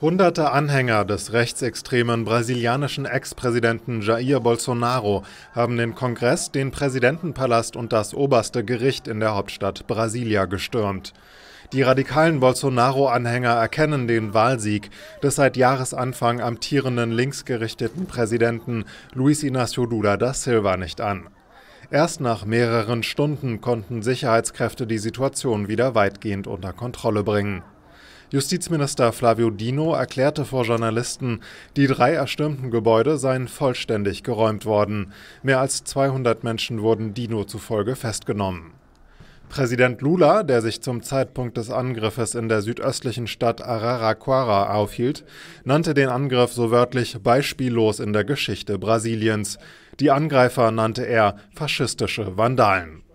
Hunderte Anhänger des rechtsextremen brasilianischen Ex-Präsidenten Jair Bolsonaro haben den Kongress, den Präsidentenpalast und das oberste Gericht in der Hauptstadt Brasilia gestürmt. Die radikalen Bolsonaro-Anhänger erkennen den Wahlsieg des seit Jahresanfang amtierenden linksgerichteten Präsidenten Luiz Inácio Lula da Silva nicht an. Erst nach mehreren Stunden konnten Sicherheitskräfte die Situation wieder weitgehend unter Kontrolle bringen. Justizminister Flavio Dino erklärte vor Journalisten, die drei erstürmten Gebäude seien vollständig geräumt worden. Mehr als 200 Menschen wurden Dino zufolge festgenommen. Präsident Lula, der sich zum Zeitpunkt des Angriffes in der südöstlichen Stadt Araraquara aufhielt, nannte den Angriff so wörtlich beispiellos in der Geschichte Brasiliens. Die Angreifer nannte er faschistische Vandalen.